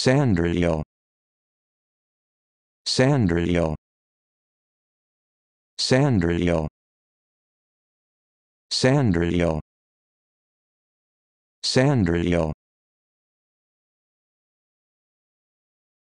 Sandrio Sandrio Sandrio Sandrio Sandrio